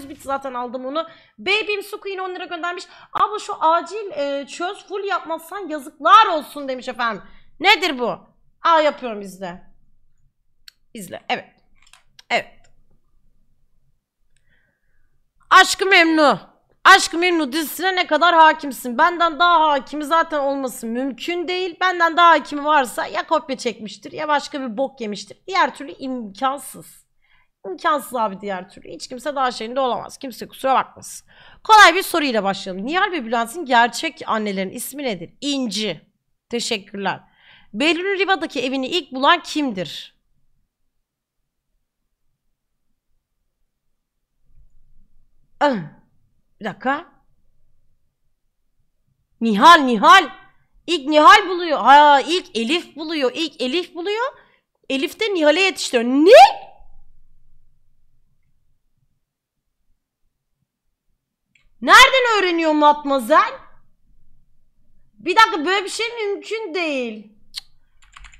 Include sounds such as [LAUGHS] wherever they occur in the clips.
100 bit zaten aldım onu. Babyim su queen 10 lira göndermiş. Abla şu acil e, çöz full yapmazsan yazıklar olsun demiş efendim. Nedir bu? A yapıyorum izle. İzle. Evet. Evet. Aşkı Memnu. Aşkı Memnu dizisine ne kadar hakimsin? Benden daha hakimi zaten olması mümkün değil. Benden daha hakimi varsa ya kopya çekmiştir ya başka bir bok yemiştir. Diğer türlü imkansız. Imkansız abi diğer türlü. Hiç kimse daha şeyinde olamaz. Kimse kusura bakmasın. Kolay bir soruyla başlayalım. Nihal ve Bülent'in gerçek annelerin ismi nedir? İnci. Teşekkürler. Behlül Riva'daki evini ilk bulan kimdir? Ah, bir dakika. Nihal, Nihal. İlk Nihal buluyor. Ha, ilk Elif buluyor. İlk Elif buluyor. Elif de Nihal'e yetiştiriyor. Ne? Nereden öğreniyor matmazel? Bir dakika böyle bir şey mümkün değil.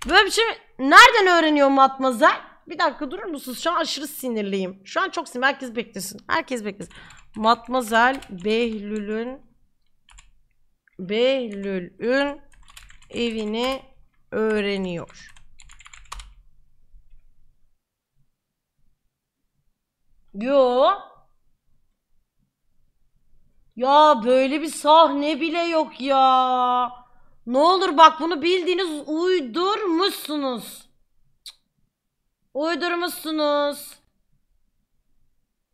Böyle bir şey nereden öğreniyor matmazel? Bir dakika durur musunuz? Şu an aşırı sinirliyim. Şu an çok sinirliyim. Herkes beklesin. Herkes beklesin. Matmazel Behlül'ün Behlül'ün evini öğreniyor. Yo. Ya böyle bir sahne bile yok ya. Ne olur bak bunu bildiğiniz uydurmuşsunuz. Uydurmuşsunuz.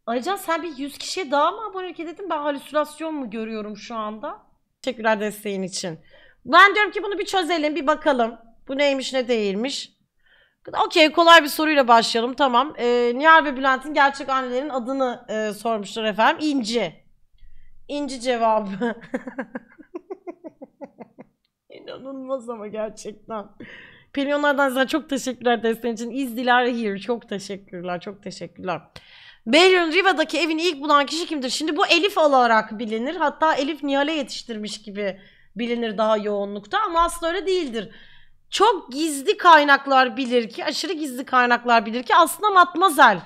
Aycan sen bir 100 kişiye daha mı abonelik edin? Ben halüsinasyon mu görüyorum şu anda? Teşekkürler desteğin için. Ben diyorum ki bunu bir çözelim, bir bakalım. Bu neymiş ne değilmiş. Okey kolay bir soruyla başlayalım tamam. Ee, Nihal ve Bülent'in gerçek annelerinin adını e, sormuşlar efendim. İnci. İnci cevabı. [LAUGHS] İnanılmaz ama gerçekten. Milyonlardan size çok teşekkürler desteğin için. İzdiler here. Çok teşekkürler. Çok teşekkürler. Beylerin Riva'daki evini ilk bulan kişi kimdir? Şimdi bu Elif olarak bilinir. Hatta Elif Nihal'e yetiştirmiş gibi bilinir daha yoğunlukta ama aslında öyle değildir. Çok gizli kaynaklar bilir ki, aşırı gizli kaynaklar bilir ki aslında Matmazel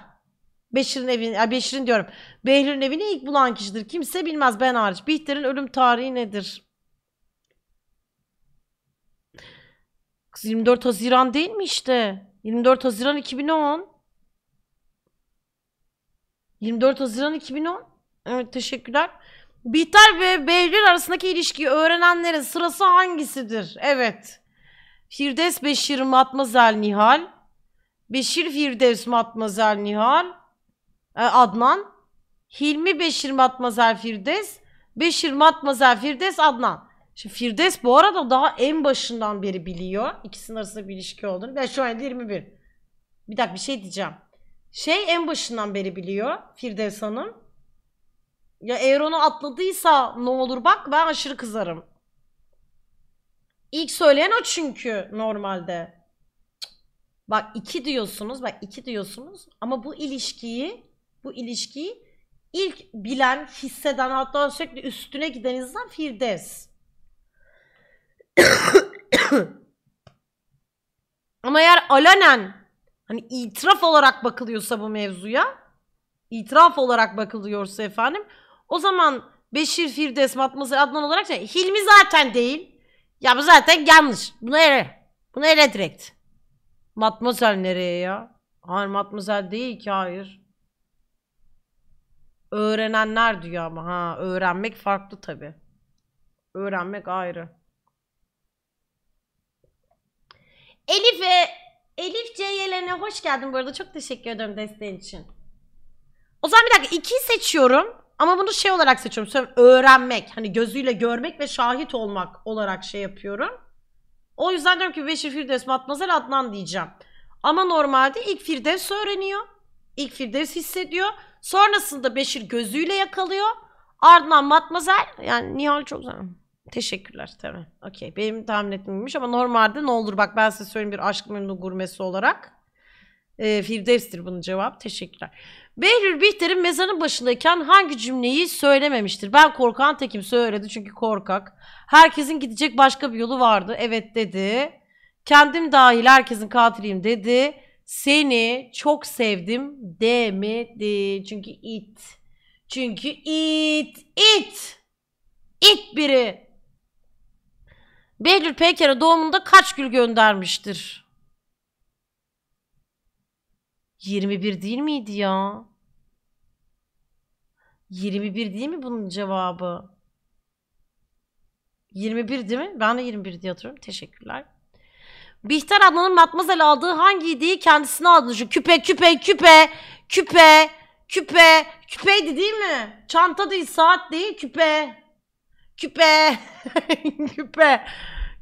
Beşir'in evini, ay Beşir'in diyorum. Behlül'ün evini ilk bulan kişidir. Kimse bilmez ben hariç. Bihter'in ölüm tarihi nedir? 24 Haziran değil mi işte? 24 Haziran 2010. 24 Haziran 2010. Evet teşekkürler. Bihter ve Behlül arasındaki ilişkiyi öğrenenlerin sırası hangisidir? Evet. Firdevs Beşir Matmazel Nihal. Beşir Firdevs Matmazel Nihal. Ee, Adnan. Hilmi Beşir Matmazel Firdevs. Beşir Matmazel Firdevs Adnan. Şimdi Firdevs bu arada daha en başından beri biliyor. İkisinin arasında bir ilişki olduğunu. Ben şu an 21. Bir dakika bir şey diyeceğim. Şey en başından beri biliyor Firdevs Hanım. Ya Eron'u atladıysa ne olur bak ben aşırı kızarım. İlk söyleyen o çünkü normalde. Bak iki diyorsunuz, bak iki diyorsunuz ama bu ilişkiyi bu ilişkiyi ilk bilen, hisseden hatta sürekli üstüne giden insan Firdevs. [COUGHS] Ama eğer Alenen hani itiraf olarak bakılıyorsa bu mevzuya itiraf olarak bakılıyorsa efendim o zaman Beşir Firdevs matmazel Adnan olarak şey Hilmi zaten değil. Ya bu zaten yanlış. Bunu nere? Bunu nere direkt? Matmazel nereye ya? Hayır Matmazel değil ki hayır. Öğrenenler diyor ama ha. Öğrenmek farklı tabi. Öğrenmek ayrı. Elif'e Elif CYL'ne hoş geldin bu arada. Çok teşekkür ederim desteğin için. O zaman bir dakika iki seçiyorum. Ama bunu şey olarak seçiyorum. Söyle, öğrenmek. Hani gözüyle görmek ve şahit olmak olarak şey yapıyorum. O yüzden diyorum ki Beşir Firdevs Matmazel Adnan diyeceğim. Ama normalde ilk Firdevs öğreniyor. İlk Firdevs hissediyor. Sonrasında Beşir gözüyle yakalıyor. Ardından Matmazel yani Nihal çok zaman. Teşekkürler tamam. Okey. Benim tahmin etmemiş ama normalde ne olur bak ben size söyleyeyim bir aşk memnun gurmesi olarak. E, Firdevs'tir bunun cevap. Teşekkürler. Behlül Bihter'in mezarın başındayken hangi cümleyi söylememiştir? Ben korkan tekim söyledi çünkü korkak. Herkesin gidecek başka bir yolu vardı. Evet dedi. Kendim dahil herkesin katiliyim dedi. Seni çok sevdim demedi. Çünkü it. Çünkü it. It. It biri. Behlül Peker'e doğumunda kaç gül göndermiştir? 21 değil miydi ya? 21 değil mi bunun cevabı? 21 değil mi? Ben de 21 diye hatırlıyorum. Teşekkürler. Bihter Adnan'ın Matmazel aldığı hangi hediyeyi kendisine aldığını düşün. Küpe, küpe, küpe, küpe, küpe. Küpeydi değil mi? Çanta değil, saat değil, küpe. Küpe. [LAUGHS] küpe.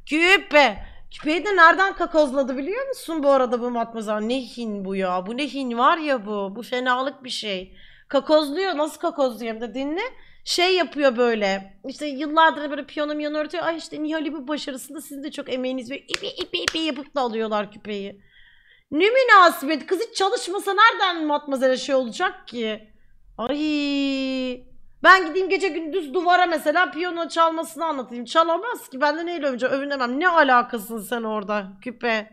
Küpe. Küpeyi de nereden kakozladı biliyor musun bu arada bu matmazel? Ne hin bu ya? Bu ne hin var ya bu. Bu fenalık bir şey. Kakozluyor. Nasıl kakozluyor? Hem de dinle şey yapıyor böyle. işte yıllardır böyle piyano miyano örtüyor. Ay işte Nihal'i bu başarısında sizin de çok emeğiniz ve ipi ipi ipi yapıp da alıyorlar küpeyi. Ne münasebet. Kız hiç çalışmasa nereden matmazele şey olacak ki? Ay. Ben gideyim gece gündüz duvara mesela piyano çalmasını anlatayım. Çalamaz ki. Benden neyle övünce övünemem. Ne alakasın sen orada küpe?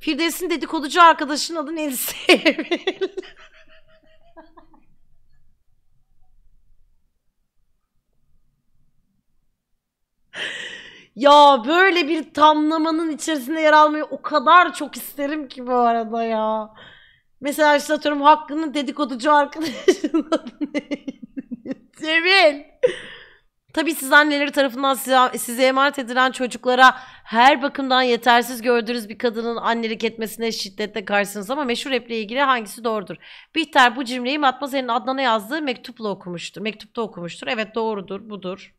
Firdevs'in dedikoducu arkadaşının adı Neli Ya böyle bir tamlamanın içerisinde yer almayı o kadar çok isterim ki bu arada ya. Mesela işte atıyorum Hakkı'nın dedikoducu arkadaşının [LAUGHS] adı neydi? Cemil. Tabii siz anneleri tarafından size, size emanet edilen çocuklara her bakımdan yetersiz gördüğünüz bir kadının annelik etmesine şiddetle karşısınız ama meşhur repliğe ilgili hangisi doğrudur? Bihter bu cümleyi Matmazel'in Adnan'a yazdığı mektupla okumuştur. Mektupta okumuştur. Evet doğrudur, budur.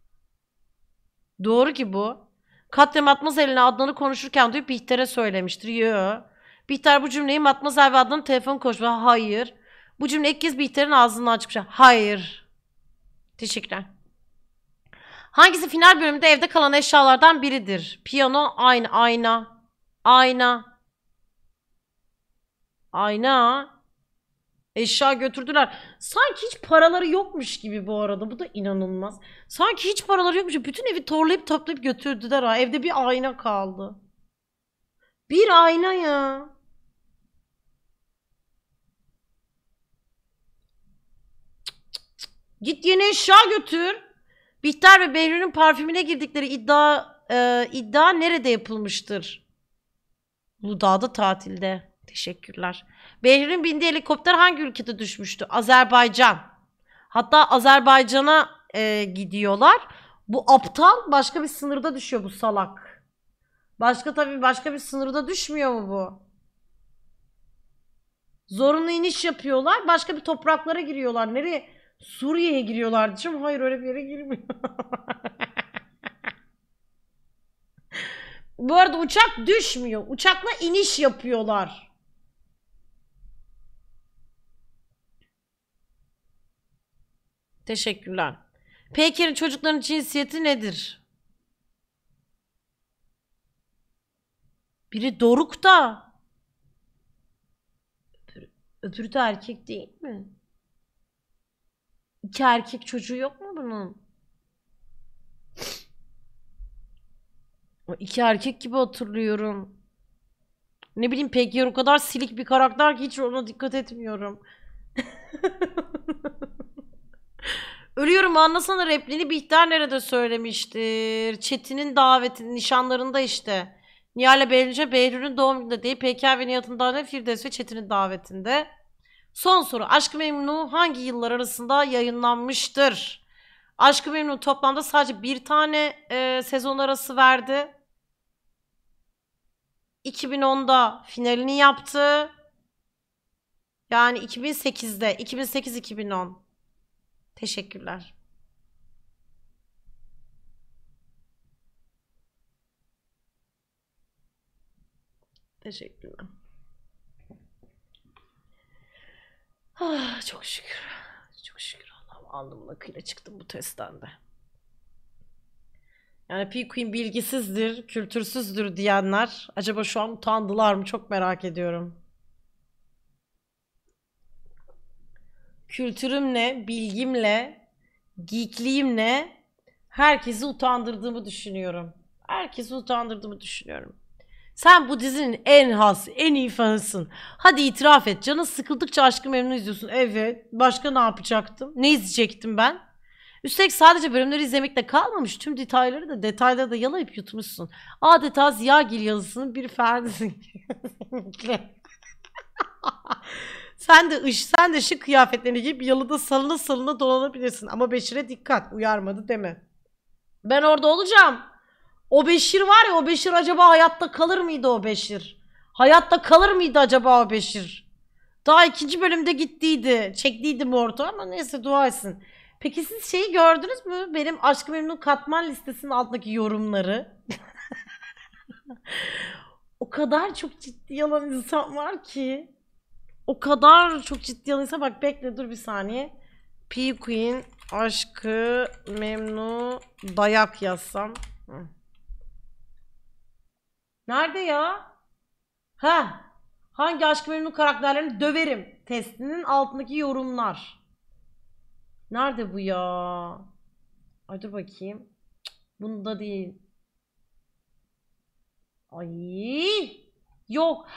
Doğru ki bu. Katya Matmaz eline Adnan'ı konuşurken duyup Bihter'e söylemiştir. Yo. Bihter bu cümleyi Matmaz ve Adnan'ın telefon konuşma. Hayır. Bu cümle ilk kez Bihter'in ağzından çıkmış. Hayır. Teşekkürler. Hangisi final bölümünde evde kalan eşyalardan biridir? Piyano, ayna, ayna, ayna, ayna, Eşya götürdüler. Sanki hiç paraları yokmuş gibi bu arada. Bu da inanılmaz. Sanki hiç paraları yokmuş. Bütün evi torlayıp toplayıp götürdüler ha. Evde bir ayna kaldı. Bir ayna ya. Git yeni eşya götür. Bihter ve Behlül'ün parfümüne girdikleri iddia e, iddia nerede yapılmıştır? Bu dağda tatilde. Teşekkürler. Behlül'ün bindiği helikopter hangi ülkede düşmüştü? Azerbaycan. Hatta Azerbaycan'a e, gidiyorlar. Bu aptal başka bir sınırda düşüyor bu salak. Başka tabii başka bir sınırda düşmüyor mu bu? Zorunlu iniş yapıyorlar. Başka bir topraklara giriyorlar. Nereye? Suriye'ye giriyorlar diyeceğim. Hayır öyle bir yere girmiyor. [LAUGHS] bu arada uçak düşmüyor. Uçakla iniş yapıyorlar. Teşekkürler. Peyker'in çocukların cinsiyeti nedir? Biri doruk da. Öbürü, öbürü de erkek değil mi? İki erkek çocuğu yok mu bunun? İki erkek gibi hatırlıyorum. Ne bileyim Peggy o kadar silik bir karakter ki hiç ona dikkat etmiyorum. [LAUGHS] Ölüyorum anlasana repliğini Bihter nerede söylemiştir? Çetin'in daveti nişanlarında işte. Nihal'le Behlül'e Behlül'ün doğum gününde değil. Peyker ve Nihat'ın daveti Firdevs ve Çetin'in davetinde. Son soru. aşk Memnu hangi yıllar arasında yayınlanmıştır? aşk Memnu toplamda sadece bir tane e, sezon arası verdi. 2010'da finalini yaptı. Yani 2008'de. 2008-2010. Teşekkürler. Teşekkürler. Ah, çok şükür. Çok şükür Allah'ım alnımın akıyla çıktım bu testten de. Yani P Queen bilgisizdir, kültürsüzdür diyenler acaba şu an utandılar mı çok merak ediyorum. kültürümle, bilgimle, geekliğimle herkesi utandırdığımı düşünüyorum. Herkesi utandırdığımı düşünüyorum. Sen bu dizinin en has, en iyi fanısın. Hadi itiraf et. Canın sıkıldıkça aşkı memnun izliyorsun. Evet. Başka ne yapacaktım? Ne izleyecektim ben? Üstelik sadece bölümleri izlemekle kalmamış. Tüm detayları da detayları da yalayıp yutmuşsun. Adeta Ziyagil yazısının bir ferdisin. [LAUGHS] [LAUGHS] Sen de ış, sen de şık kıyafetlerini giyip yalıda salına salına dolanabilirsin. Ama Beşir'e dikkat. Uyarmadı deme. Ben orada olacağım. O Beşir var ya o Beşir acaba hayatta kalır mıydı o Beşir? Hayatta kalır mıydı acaba o Beşir? Daha ikinci bölümde gittiydi. Çektiydi orta ama neyse dua etsin. Peki siz şeyi gördünüz mü? Benim Aşkı Memnun katman listesinin altındaki yorumları. [LAUGHS] o kadar çok ciddi yalan insan var ki. O kadar çok ciddi alınsa bak bekle dur bir saniye. P Queen aşkı memnu dayak yazsam. Nerede ya? Ha. Hangi aşkı memnu karakterlerini döverim testinin altındaki yorumlar. Nerede bu ya? Ay dur bakayım. Bunda değil. Ay. Yok.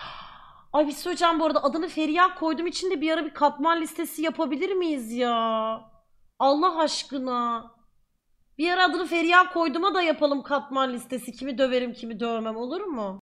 Ay bir şey hocam bu arada adını Feriha koydum için de bir ara bir katman listesi yapabilir miyiz ya? Allah aşkına. Bir ara adını Feriha koyduma da yapalım katman listesi. Kimi döverim kimi dövmem olur mu?